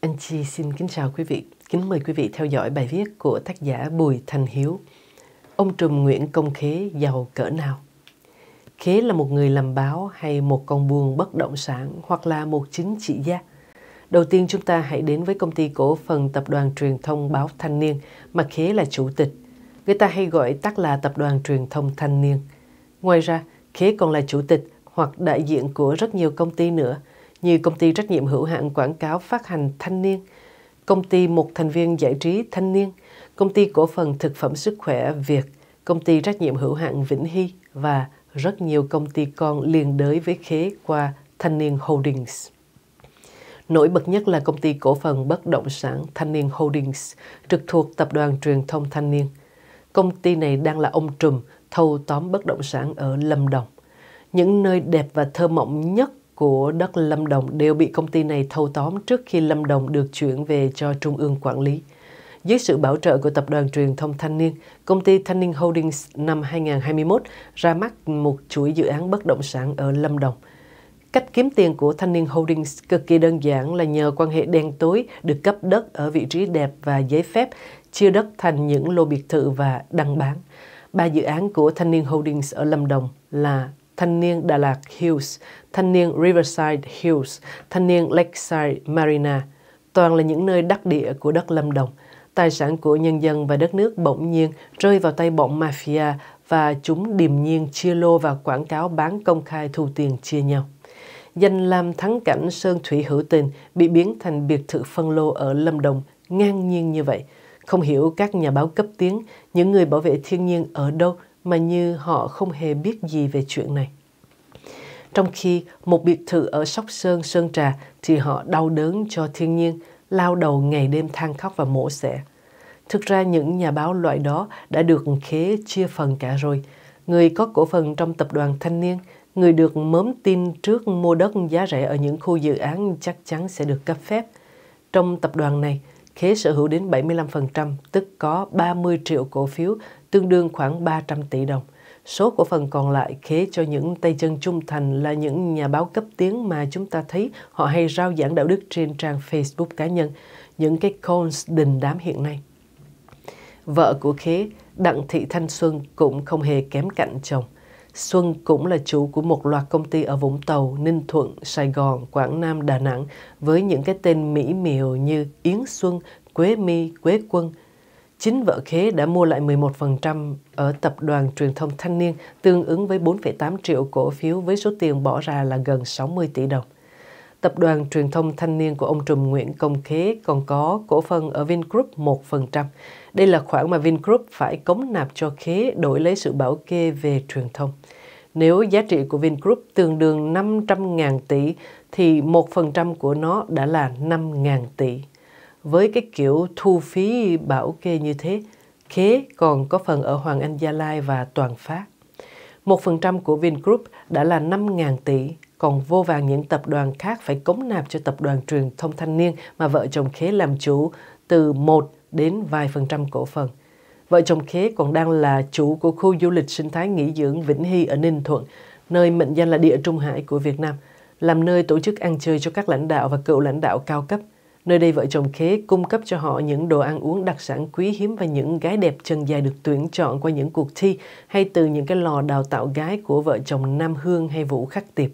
Anh Chi xin kính chào quý vị. Kính mời quý vị theo dõi bài viết của tác giả Bùi Thành Hiếu. Ông Trùm Nguyễn Công Khế giàu cỡ nào? Khế là một người làm báo hay một con buôn bất động sản hoặc là một chính trị gia. Đầu tiên chúng ta hãy đến với công ty cổ phần tập đoàn truyền thông báo Thanh Niên mà Khế là chủ tịch. Người ta hay gọi tắt là tập đoàn truyền thông Thanh Niên. Ngoài ra, Khế còn là chủ tịch hoặc đại diện của rất nhiều công ty nữa – như công ty trách nhiệm hữu hạn quảng cáo phát hành Thanh Niên, công ty một thành viên giải trí Thanh Niên, công ty cổ phần thực phẩm sức khỏe Việt, công ty trách nhiệm hữu hạn Vĩnh Hy và rất nhiều công ty con liên đới với khế qua Thanh Niên Holdings. Nổi bật nhất là công ty cổ phần bất động sản Thanh Niên Holdings, trực thuộc Tập đoàn Truyền thông Thanh Niên. Công ty này đang là ông trùm thâu tóm bất động sản ở Lâm Đồng. Những nơi đẹp và thơ mộng nhất của đất Lâm Đồng đều bị công ty này thâu tóm trước khi Lâm Đồng được chuyển về cho Trung ương quản lý. Dưới sự bảo trợ của Tập đoàn Truyền thông Thanh niên, công ty Thanh niên Holdings năm 2021 ra mắt một chuỗi dự án bất động sản ở Lâm Đồng. Cách kiếm tiền của Thanh niên Holdings cực kỳ đơn giản là nhờ quan hệ đen tối được cấp đất ở vị trí đẹp và giấy phép, chia đất thành những lô biệt thự và đăng bán. Ba dự án của Thanh niên Holdings ở Lâm Đồng là thanh niên Đà Lạt Hills, thanh niên Riverside Hills, thanh niên Lakeside Marina. Toàn là những nơi đắc địa của đất Lâm Đồng. Tài sản của nhân dân và đất nước bỗng nhiên rơi vào tay bọn mafia và chúng điềm nhiên chia lô và quảng cáo bán công khai thu tiền chia nhau danh lam thắng cảnh Sơn Thủy Hữu Tình bị biến thành biệt thự phân lô ở Lâm Đồng ngang nhiên như vậy. Không hiểu các nhà báo cấp tiếng, những người bảo vệ thiên nhiên ở đâu mà như họ không hề biết gì về chuyện này. Trong khi một biệt thự ở Sóc Sơn, Sơn Trà thì họ đau đớn cho thiên nhiên, lao đầu ngày đêm than khóc và mổ xẻ. Thực ra những nhà báo loại đó đã được khế chia phần cả rồi. Người có cổ phần trong tập đoàn thanh niên, người được mớm tin trước mua đất giá rẻ ở những khu dự án chắc chắn sẽ được cấp phép. Trong tập đoàn này, khế sở hữu đến 75%, tức có 30 triệu cổ phiếu tương đương khoảng 300 tỷ đồng. Số cổ phần còn lại khế cho những tay chân trung thành là những nhà báo cấp tiếng mà chúng ta thấy họ hay rao giảng đạo đức trên trang Facebook cá nhân, những cái cons đình đám hiện nay. Vợ của Khế, Đặng Thị Thanh Xuân cũng không hề kém cạnh chồng. Xuân cũng là chủ của một loạt công ty ở Vũng Tàu, Ninh Thuận, Sài Gòn, Quảng Nam, Đà Nẵng với những cái tên mỹ miều như Yến Xuân, Quế my Quế Quân – chính vợ Khế đã mua lại 11% ở tập đoàn truyền thông Thanh Niên, tương ứng với 4,8 triệu cổ phiếu với số tiền bỏ ra là gần 60 tỷ đồng. Tập đoàn truyền thông thanh niên của ông Trùm Nguyễn Công Khế còn có cổ phần ở Vingroup 1%. Đây là khoản mà Vingroup phải cống nạp cho Khế đổi lấy sự bảo kê về truyền thông. Nếu giá trị của Vingroup tương đương 500.000 tỷ thì 1% của nó đã là 5.000 tỷ với cái kiểu thu phí bảo kê như thế, Khế còn có phần ở Hoàng Anh Gia Lai và Toàn Phát. 1% của Vingroup đã là 5.000 tỷ, còn vô vàng những tập đoàn khác phải cống nạp cho tập đoàn truyền thông thanh niên mà vợ chồng Khế làm chủ từ 1 đến vài phần trăm cổ phần. Vợ chồng Khế còn đang là chủ của khu du lịch sinh thái nghỉ dưỡng Vĩnh Hy ở Ninh Thuận, nơi mệnh danh là địa trung hải của Việt Nam, làm nơi tổ chức ăn chơi cho các lãnh đạo và cựu lãnh đạo cao cấp – Nơi đây vợ chồng khế cung cấp cho họ những đồ ăn uống đặc sản quý hiếm và những gái đẹp chân dài được tuyển chọn qua những cuộc thi hay từ những cái lò đào tạo gái của vợ chồng Nam Hương hay Vũ Khắc Tiệp.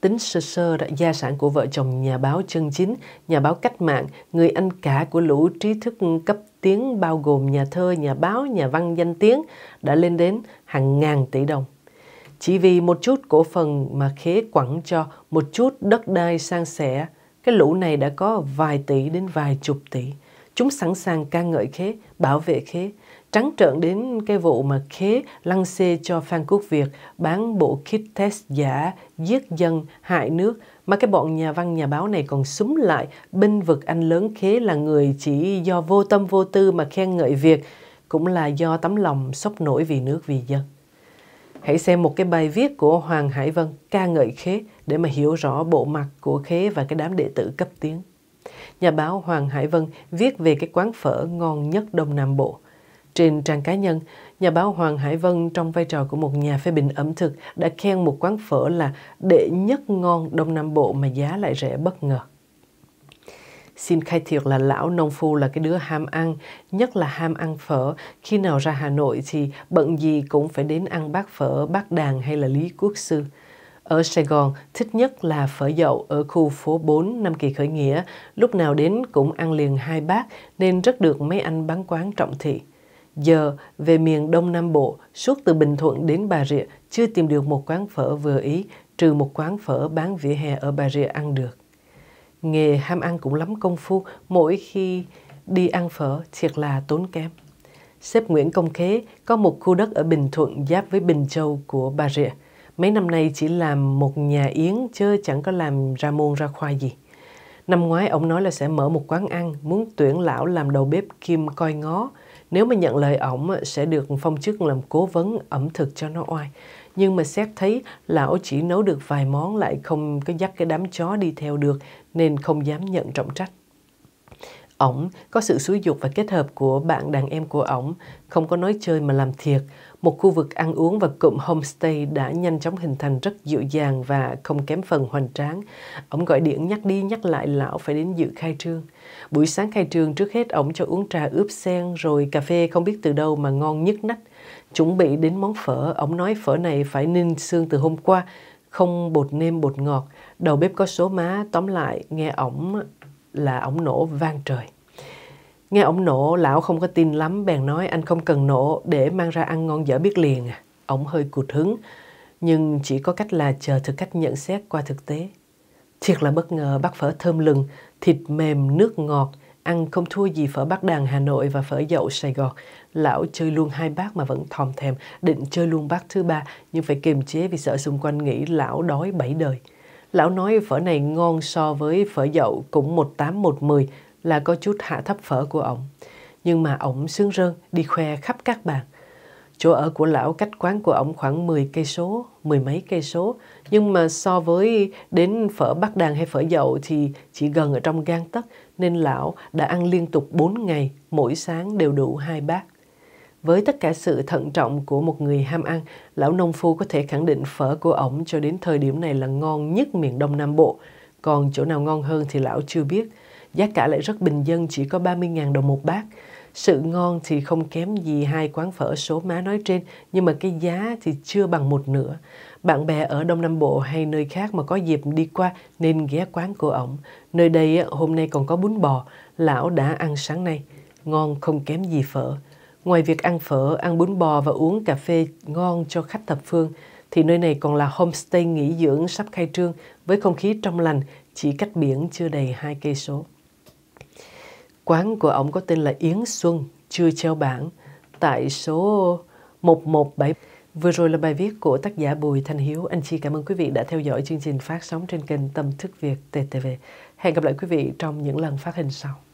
Tính sơ sơ đã gia sản của vợ chồng nhà báo chân chính, nhà báo cách mạng, người anh cả của lũ trí thức cấp tiến bao gồm nhà thơ, nhà báo, nhà văn danh tiếng đã lên đến hàng ngàn tỷ đồng. Chỉ vì một chút cổ phần mà khế quẳng cho, một chút đất đai sang sẻ, cái lũ này đã có vài tỷ đến vài chục tỷ. Chúng sẵn sàng ca ngợi khế, bảo vệ khế. Trắng trợn đến cái vụ mà khế lăng xê cho Phan Quốc Việt bán bộ kit test giả, giết dân, hại nước mà cái bọn nhà văn nhà báo này còn súng lại binh vực anh lớn khế là người chỉ do vô tâm vô tư mà khen ngợi việc cũng là do tấm lòng sốc nổi vì nước vì dân. Hãy xem một cái bài viết của Hoàng Hải Vân ca ngợi Khế để mà hiểu rõ bộ mặt của Khế và cái đám đệ tử cấp tiến. Nhà báo Hoàng Hải Vân viết về cái quán phở ngon nhất Đông Nam Bộ. Trên trang cá nhân, nhà báo Hoàng Hải Vân trong vai trò của một nhà phê bình ẩm thực đã khen một quán phở là đệ nhất ngon Đông Nam Bộ mà giá lại rẻ bất ngờ. Xin khai thiệt là lão nông phu là cái đứa ham ăn, nhất là ham ăn phở. Khi nào ra Hà Nội thì bận gì cũng phải đến ăn bát phở, bát đàn hay là Lý Quốc Sư. Ở Sài Gòn, thích nhất là phở dậu ở khu phố 4 năm Kỳ Khởi Nghĩa, lúc nào đến cũng ăn liền hai bát nên rất được mấy anh bán quán trọng thị. Giờ, về miền Đông Nam Bộ, suốt từ Bình Thuận đến Bà Rịa, chưa tìm được một quán phở vừa ý, trừ một quán phở bán vỉa hè ở Bà Rịa ăn được nghề ham ăn cũng lắm công phu mỗi khi đi ăn phở thiệt là tốn kém. Sếp Nguyễn Công Khế có một khu đất ở Bình Thuận giáp với Bình Châu của Bà Rịa. Mấy năm nay chỉ làm một nhà yến chứ chẳng có làm ra môn ra khoa gì. Năm ngoái ông nói là sẽ mở một quán ăn, muốn tuyển lão làm đầu bếp kim coi ngó. Nếu mà nhận lời ổng sẽ được phong chức làm cố vấn ẩm thực cho nó oai nhưng mà xét thấy lão chỉ nấu được vài món lại không có dắt cái đám chó đi theo được nên không dám nhận trọng trách ổng có sự xúi dục và kết hợp của bạn đàn em của ổng không có nói chơi mà làm thiệt một khu vực ăn uống và cụm homestay đã nhanh chóng hình thành rất dịu dàng và không kém phần hoành tráng. Ông gọi điện nhắc đi nhắc lại lão phải đến dự khai trương. Buổi sáng khai trương trước hết ông cho uống trà ướp sen rồi cà phê không biết từ đâu mà ngon nhất nách. Chuẩn bị đến món phở, ông nói phở này phải ninh xương từ hôm qua, không bột nêm bột ngọt, đầu bếp có số má, tóm lại nghe ổng là ổng nổ vang trời. Nghe ông nổ lão không có tin lắm, bèn nói anh không cần nổ để mang ra ăn ngon dở biết liền à. Ông hơi cụt hứng, nhưng chỉ có cách là chờ thực cách nhận xét qua thực tế. Thiệt là bất ngờ bát phở thơm lừng, thịt mềm, nước ngọt, ăn không thua gì phở bắc đàn Hà Nội và phở dậu Sài Gòn. Lão chơi luôn hai bát mà vẫn thòm thèm, định chơi luôn bát thứ ba nhưng phải kiềm chế vì sợ xung quanh nghĩ lão đói bảy đời. Lão nói phở này ngon so với phở dậu cũng một tám một mười là có chút hạ thấp phở của ổng. Nhưng mà ổng sướng rơn đi khoe khắp các bàn. Chỗ ở của lão cách quán của ổng khoảng 10 cây số, mười mấy cây số, nhưng mà so với đến phở Bắc Đàn hay phở Dậu thì chỉ gần ở trong gang tấc nên lão đã ăn liên tục 4 ngày, mỗi sáng đều đủ hai bát. Với tất cả sự thận trọng của một người ham ăn, lão nông phu có thể khẳng định phở của ổng cho đến thời điểm này là ngon nhất miền Đông Nam Bộ. Còn chỗ nào ngon hơn thì lão chưa biết giá cả lại rất bình dân chỉ có 30.000 đồng một bát. Sự ngon thì không kém gì hai quán phở số má nói trên, nhưng mà cái giá thì chưa bằng một nửa. Bạn bè ở Đông Nam Bộ hay nơi khác mà có dịp đi qua nên ghé quán của ổng. Nơi đây hôm nay còn có bún bò, lão đã ăn sáng nay. Ngon không kém gì phở. Ngoài việc ăn phở, ăn bún bò và uống cà phê ngon cho khách thập phương, thì nơi này còn là homestay nghỉ dưỡng sắp khai trương với không khí trong lành chỉ cách biển chưa đầy hai cây số. Quán của ông có tên là Yến Xuân, chưa treo bảng, tại số 117. Vừa rồi là bài viết của tác giả Bùi Thanh Hiếu. Anh Chi cảm ơn quý vị đã theo dõi chương trình phát sóng trên kênh Tâm Thức Việt TTV. Hẹn gặp lại quý vị trong những lần phát hình sau.